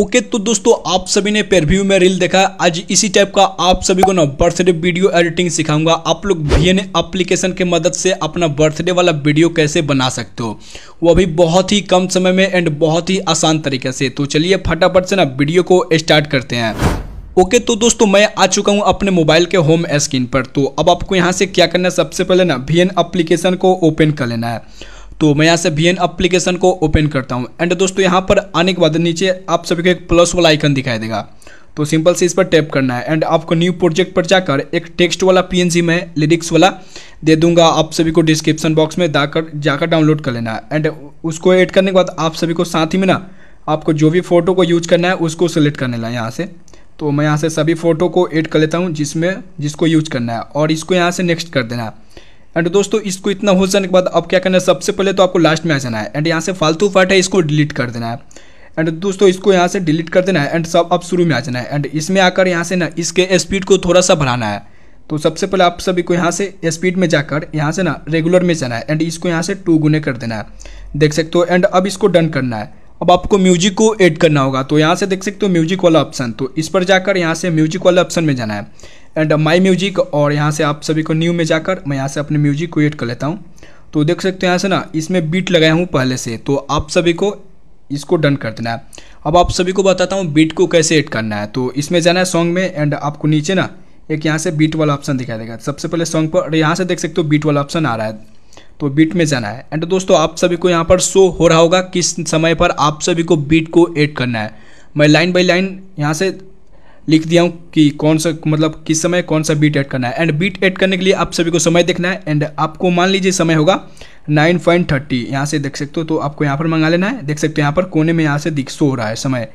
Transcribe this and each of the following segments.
okay okay, तो दोस्तों आप सभी ने पेरव्यू में रील देखा है आज इसी टाइप का आप सभी को ना बर्थडे वीडियो एडिटिंग सिखाऊंगा आप लोग वी एन एप्लीकेशन के मदद से अपना बर्थडे वाला वीडियो कैसे बना सकते हो वो भी बहुत ही कम समय में एंड बहुत ही आसान तरीके से तो चलिए फटाफट से ना वीडियो को स्टार्ट करते हैं ओके okay, तो दोस्तों मैं आ चुका हूँ अपने मोबाइल के होम स्क्रीन पर तो अब आपको यहाँ से क्या करना है सबसे पहले ना वी एप्लीकेशन को ओपन कर लेना है तो मैं यहाँ से वी एन अप्लीकेशन को ओपन करता हूँ एंड दोस्तों यहाँ पर आने के बाद नीचे आप सभी को एक प्लस वाला आइकन दिखाई देगा तो सिंपल से इस पर टैप करना है एंड आपको न्यू प्रोजेक्ट पर जाकर एक टेक्स्ट वाला पीएनजी में लिरिक्स वाला दे दूंगा आप सभी को डिस्क्रिप्शन बॉक्स में जाकर जाकर डाउनलोड कर लेना है एंड उसको ऐड करने के बाद आप सभी को साथ ही में ना आपको जो भी फ़ोटो को यूज करना है उसको सेलेक्ट कर लेना है यहाँ से तो मैं यहाँ से सभी फ़ोटो को एड कर लेता हूँ जिसमें जिसको यूज करना है और इसको यहाँ से नेक्स्ट कर देना है एंड दोस्तों इसको इतना हो जाने के बाद अब क्या करना है सबसे पहले तो आपको लास्ट में आ जाना है एंड यहाँ से फालतू फाट है इसको डिलीट कर देना है एंड दोस्तों इसको यहाँ से डिलीट कर देना है एंड सब अब शुरू में आ जाना है एंड इसमें आकर यहाँ से ना इसके स्पीड को थोड़ा सा बढ़ाना है तो सबसे पहले आप सभी को यहाँ से स्पीड में जाकर यहाँ से ना रेगुलर में जाना है एंड इसको यहाँ से टू गुने कर देना है देख सकते हो एंड अब इसको डन करना है अब आपको म्यूजिक को ऐड करना होगा तो यहाँ से देख सकते हो म्यूजिक वाला ऑप्शन तो इस पर जाकर यहाँ से म्यूजिक वाला ऑप्शन में जाना है एंड माई म्यूजिक और यहाँ से आप सभी को न्यू में जाकर मैं यहाँ से अपने म्यूजिक को एड कर लेता हूँ तो देख सकते हो यहाँ से ना इसमें बीट लगाया हूँ पहले से तो आप सभी को इसको डन कर देना है अब आप सभी को बताता हूँ बीट को कैसे एड करना है तो इसमें जाना है सॉन्ग में एंड आपको नीचे ना एक यहाँ से बीट वाला ऑप्शन दिखाई देगा सबसे पहले सॉन्ग पर यहाँ से देख सकते हो बीट वाला ऑप्शन आ रहा है तो बीट में जाना है एंड दोस्तों आप सभी को यहाँ पर शो हो रहा होगा किस समय पर आप सभी को बीट को एड करना है मैं लाइन बाई लाइन यहाँ से लिख दिया हूँ कि कौन सा मतलब किस समय कौन सा बीट ऐड करना है एंड बीट ऐड करने के लिए आप सभी को समय देखना है एंड आपको मान लीजिए समय होगा नाइन पॉइंट थर्टी यहाँ से देख सकते हो तो आपको यहाँ पर मंगा लेना है देख सकते हो यहाँ पर कोने में यहाँ से दिख सो रहा है समय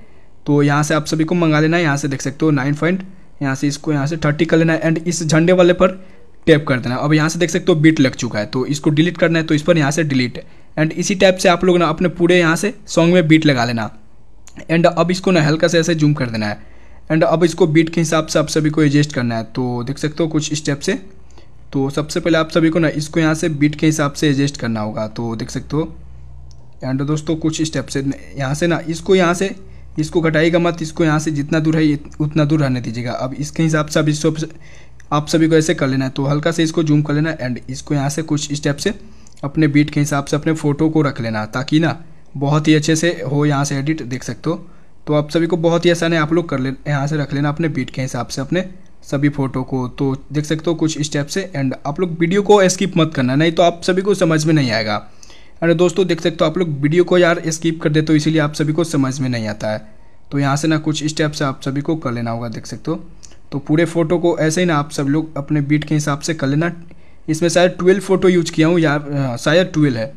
तो यहाँ से आप सभी को मंगा लेना है यहाँ से देख सकते हो नाइन पॉइंट यहाँ से इसको यहाँ से थर्टी कर लेना है एंड इस झंडे वाले पर टैप कर देना अब यहाँ से देख सकते हो बीट लग चुका है तो इसको डिलीट करना है तो इस पर यहाँ से डिलीट एंड इसी टाइप से आप लोग ना अपने पूरे यहाँ से सॉन्ग में बीट लगा लेना एंड अब इसको ना हल्का से ऐसे जूम कर देना है एंड अब इसको बीट के हिसाब से आप सभी को एडजस्ट करना है तो देख सकते हो कुछ स्टेप से तो सबसे पहले आप सभी को ना इसको यहाँ से बीट के हिसाब से एडजस्ट करना होगा तो देख सकते हो एंड दोस्तों कुछ स्टेप से यहाँ से ना इसको यहाँ से इसको घटाइएगा मत इसको यहाँ से जितना दूर है उतना दूर रहने दीजिएगा अब इसके हिसाब से अब इस आप सभी को ऐसे कर लेना है तो हल्का से इसको जूम कर लेना एंड इसको यहाँ से कुछ स्टेप से अपने बीट के हिसाब से अपने फ़ोटो को रख लेना ताकि ना बहुत ही अच्छे से हो यहाँ से एडिट देख सकते हो तो आप सभी को बहुत ही आसान है आप लोग कर ले यहाँ से रख लेना अपने बीट के हिसाब से अपने सभी फ़ोटो को तो देख सकते हो कुछ स्टेप से एंड आप लोग वीडियो को स्किप मत करना नहीं तो आप सभी को समझ में नहीं आएगा अरे दोस्तों देख सकते हो आप लोग वीडियो को यार स्किप कर देते हो इसीलिए आप सभी को समझ में नहीं आता है तो यहाँ से ना कुछ स्टेप से आप सभी को कर लेना होगा देख सकते हो तो पूरे फ़ोटो को ऐसे ही ना आप सब लोग अपने बीट के हिसाब से कर लेना इसमें शायद ट्वेल्व फ़ोटो यूज़ किया हूँ या हाँ, शायद ट्वेल्व है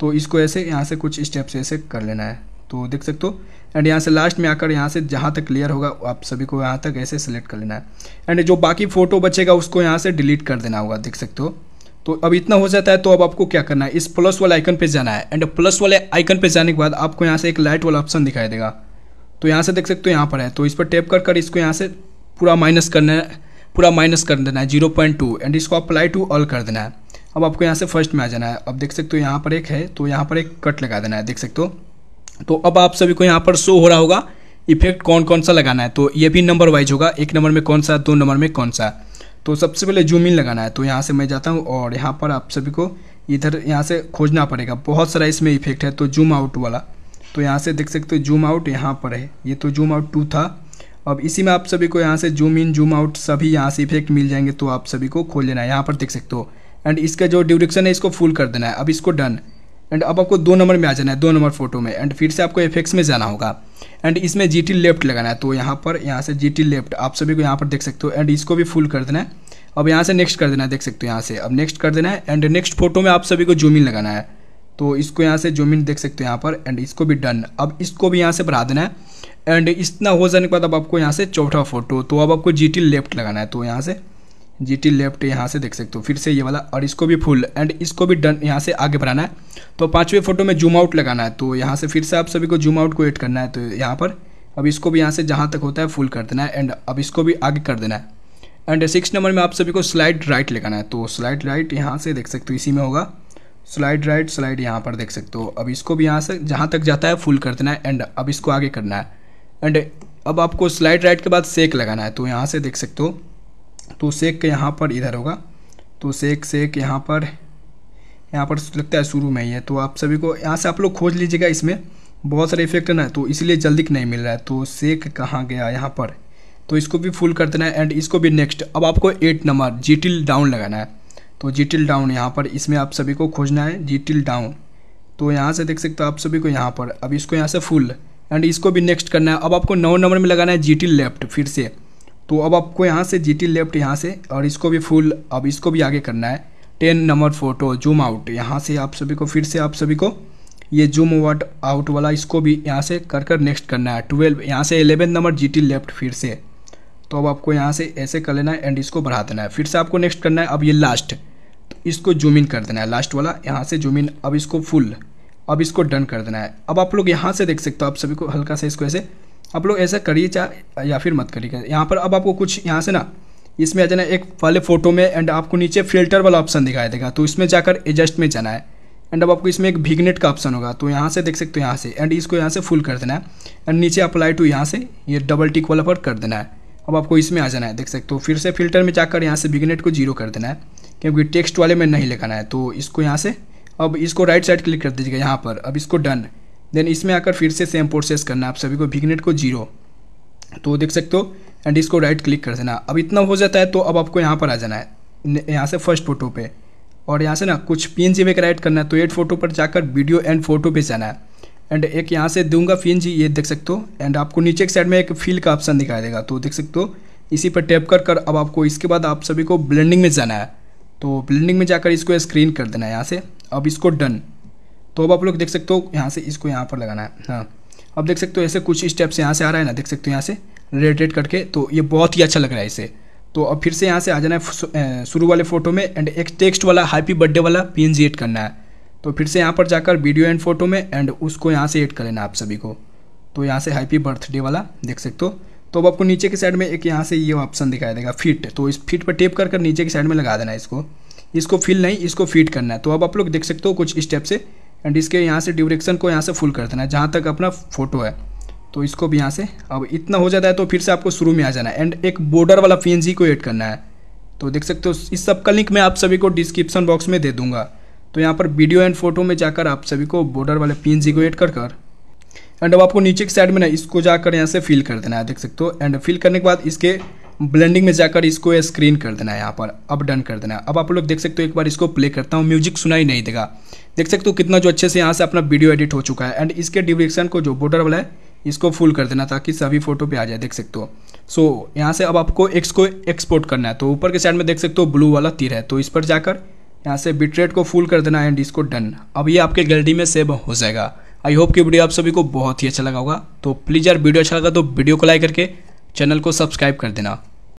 तो इसको ऐसे यहाँ से कुछ स्टेप से ऐसे कर लेना है तो देख सकते हो एंड यहाँ से लास्ट में आकर यहाँ से जहाँ तक क्लियर होगा आप सभी को यहाँ तक ऐसे सेलेक्ट कर लेना है एंड जो बाकी फ़ोटो बचेगा उसको यहाँ से डिलीट कर देना होगा देख सकते हो तो अब इतना हो जाता है तो अब आपको क्या करना है इस प्लस वाले आइकन पे जाना है एंड प्लस वाले आइकन पे जाने के बाद आपको यहाँ से एक लाइट वाला ऑप्शन दिखाई देगा तो यहाँ से देख सकते हो यहाँ पर है तो इस पर टैप कर कर इसको यहाँ से पूरा माइनस करना है पूरा माइनस कर देना है जीरो पॉइंट टू एंड इसको अप्लाई टू ऑल कर देना है अब आपको यहाँ से फर्स्ट में आ जाना है अब देख सकते हो यहाँ पर एक है तो यहाँ पर एक कट लगा देना है देख सकते हो तो अब आप सभी को यहाँ पर शो हो रहा होगा इफेक्ट कौन कौन सा लगाना है तो ये भी नंबर वाइज होगा एक नंबर में कौन सा दो नंबर में कौन सा तो सबसे पहले जूम इन लगाना है तो यहाँ से मैं जाता हूँ और यहाँ पर आप सभी को इधर यहाँ से खोजना पड़ेगा बहुत सारा इसमें इफेक्ट है तो जूम आउट वाला तो यहाँ से देख सकते हो जूम आउट यहाँ पर है ये तो जूम आउट टू था अब इसी में आप सभी को यहाँ से जूम इन जूम आउट सभी यहाँ से इफेक्ट मिल जाएंगे तो आप सभी को खोल लेना है यहाँ पर देख सकते हो एंड इसका जो ड्यूरेक्शन है इसको फुल कर देना है अब इसको डन एंड अब आपको दो नंबर में आ जाना है दो नंबर फोटो में एंड फिर से आपको एफ में जाना होगा एंड इसमें जी टी लेफ्ट लगाना है तो यहाँ पर यहाँ से जी टी लेफ्ट आप सभी को यहाँ पर देख सकते हो एंड इसको भी फुल कर देना है अब यहाँ से नेक्स्ट कर देना है देख सकते हो यहाँ से अब नेक्स्ट कर देना है एंड नेक्स्ट फोटो में आप सभी को जूमिन लगाना है तो इसको यहाँ से जूमिन देख सकते हो यहाँ पर एंड इसको भी डन अब इसको भी यहाँ से बढ़ा देना है एंड इतना हो जाने के बाद अब आपको यहाँ से चौथा फोटो तो अब आपको जी टी लेफ्ट लगाना है तो यहाँ से जी टी लेफ्ट यहाँ से देख सकते हो फिर से ये वाला और इसको भी फुल एंड इसको भी डन यहाँ से आगे बढ़ाना है तो पाँचवें फोटो में जूम आउट लगाना है तो यहाँ से फिर से आप सभी को जूम आउट को एड करना है तो यहाँ पर अब इसको भी यहाँ से जहाँ तक होता है फुल कर देना है एंड अब इसको भी आगे कर देना है एंड सिक्स नंबर में आप सभी को स्लाइड राइट लगाना है तो स्लाइड राइट यहाँ से देख सकते हो इसी में होगा स्लाइड राइट स्लाइड यहाँ पर देख सकते हो अब इसको भी यहाँ से जहाँ तक जाता है फुल कर देना है एंड अब इसको आगे करना है एंड अब आपको स्लाइड राइट के बाद सेक लगाना है तो यहाँ से देख सकते हो तो सेक यहाँ पर इधर होगा तो सेक सेक यहाँ पर यहाँ पर लगता है शुरू में ही है तो आप सभी को यहाँ से आप लोग खोज लीजिएगा इसमें बहुत सारे इफेक्ट ना तो इसलिए जल्दी नहीं मिल रहा है तो सेक कहाँ गया यहाँ पर तो इसको भी फुल कर देना है एंड इसको भी नेक्स्ट अब आपको eight number G till down लगाना है तो जीटिल डाउन यहाँ पर इसमें आप सभी को खोजना है जीटिल डाउन तो यहाँ से देख सकते हो आप सभी को यहाँ पर अब इसको यहाँ से फुल एंड इसको भी नेक्स्ट करना है अब आपको नौ नंबर में लगाना है जीटिल लेफ्ट फिर से तो अब आपको यहाँ से जी टी लेफ्ट यहाँ से और इसको भी फुल अब इसको भी आगे करना है ten number photo zoom out यहाँ से आप सभी को फिर से आप सभी को ये जूम वट आउट वाला इसको भी यहाँ से कर कर नेक्स्ट करना है ट्वेल्व यहाँ से eleven number G T left फिर से तो अब आपको यहाँ से ऐसे कर लेना है एंड इसको बढ़ा देना है फिर से आपको नेक्स्ट करना है अब ये लास्ट तो इसको जूम इन कर देना है लास्ट वाला यहाँ से जूम इन अब इसको फुल अब इसको डन कर देना है अब आप लोग यहाँ से देख सकते हो आप सभी को हल्का सा इसको ऐसे आप लोग ऐसा करिए चाहे या फिर मत करिएगा यहाँ पर अब आपको कुछ यहाँ से ना इसमें आ जाना एक वाले फ़ोटो में एंड आपको नीचे फिल्टर वाला ऑप्शन दिखाई देगा तो इसमें जाकर एडजस्ट में जाना है एंड अब आपको इसमें एक भिगनेट का ऑप्शन होगा तो यहाँ से देख सकते हो यहाँ से एंड इसको यहाँ से फुल कर देना है एंड नीचे अप्लाई टू यहाँ से ये डबल टिक वाला पर कर देना है अब आपको इसमें आ जाना है देख सकते हो फिर से फिल्टर में जाकर यहाँ से भिगनेट को जीरो कर देना है क्योंकि टेक्स्ट वाले में नहीं लिखाना है तो इसको यहाँ से अब इसको राइट साइड क्लिक कर दीजिएगा यहाँ पर अब इसको डन देन इसमें आकर फिर से सेम प्रोसेस करना आप सभी को भिगनेट को जीरो तो देख सकते हो एंड इसको राइट क्लिक कर देना अब इतना हो जाता है तो अब आपको यहाँ पर आ जाना है यहाँ से फर्स्ट फोटो पे और यहाँ से ना कुछ पी एन जी में राइट करना है तो एट फोटो पर जाकर वीडियो एंड फोटो पे जाना है एंड एक यहाँ से दूंगा पी एन जी ये देख सकते हो एंड आपको नीचे एक साइड में एक फील का ऑप्शन दिखाई देगा तो देख सकते हो इसी पर टैप कर कर अब आपको इसके बाद आप सभी को ब्लेंडिंग में जाना है तो ब्लेंडिंग में जाकर इसको स्क्रीन कर देना है यहाँ से अब इसको डन तो अब आप लोग देख सकते हो यहाँ से इसको यहाँ पर लगाना है हाँ अब देख सकते हो ऐसे कुछ स्टेप्स यहाँ से आ रहा है ना देख सकते हो यहाँ से रेड करके तो ये बहुत ही अच्छा लग रहा है इसे तो अब फिर से यहाँ से आ जाना है शुरू वाले फोटो में एंड एक टेक्स्ट वाला हैप्पी बर्थडे वाला पी एड करना है तो फिर से यहाँ पर जाकर वीडियो एंड फोटो में एंड उसको यहाँ से एड कर लेना आप सभी को तो यहाँ से हैप्पी बर्थडे वाला देख सकते हो तो अब आपको नीचे के साइड में एक यहाँ से ये ऑप्शन दिखाई देगा फिट तो इस फिट पर टेप कर कर नीचे के साइड में लगा देना है इसको इसको फिल नहीं इसको फिट करना है तो अब आप लोग देख सकते हो कुछ स्टेप से एंड इसके यहाँ से ड्यूरेक्शन को यहाँ से फुल कर देना है जहाँ तक अपना फोटो है तो इसको भी यहाँ से अब इतना हो जाता है तो फिर से आपको शुरू में आ जाना है एंड एक बॉर्डर वाला पी को एड करना है तो देख सकते हो इस सब का लिंक मैं आप सभी को डिस्क्रिप्शन बॉक्स में दे दूंगा तो यहाँ पर वीडियो एंड फोटो में जाकर आप सभी को बॉर्डर वाले पी को एड कर कर एंड अब आपको नीचे के साइड में ना इसको जाकर यहाँ से फिल कर देना है देख सकते हो एंड फिल करने के बाद इसके ब्लेंडिंग में जाकर इसको स्क्रीन कर देना है यहाँ पर अब डन कर देना है अब आप लोग देख सकते हो एक बार इसको प्ले करता हूँ म्यूजिक सुनाई नहीं देगा देख सकते हो कितना जो अच्छे से यहाँ से अपना वीडियो एडिट हो चुका है एंड इसके डिरेक्शन को जो बॉर्डर वाला है इसको फुल कर देना ताकि सभी फोटो पे आ जाए देख सकते हो सो so, यहाँ से अब आपको एक्स को एक्सपोर्ट करना है तो ऊपर के साइड में देख सकते हो ब्लू वाला तीर है तो इस पर जाकर यहाँ से बिटरेट को फुल कर देना एंड इसको डन अब ये आपके गैलरी में सेव हो जाएगा आई होप कि वीडियो आप सभी को बहुत ही अच्छा लगा होगा तो प्लीज़ यार वीडियो अच्छा लगा तो वीडियो को लाइक करके चैनल को सब्सक्राइब कर देना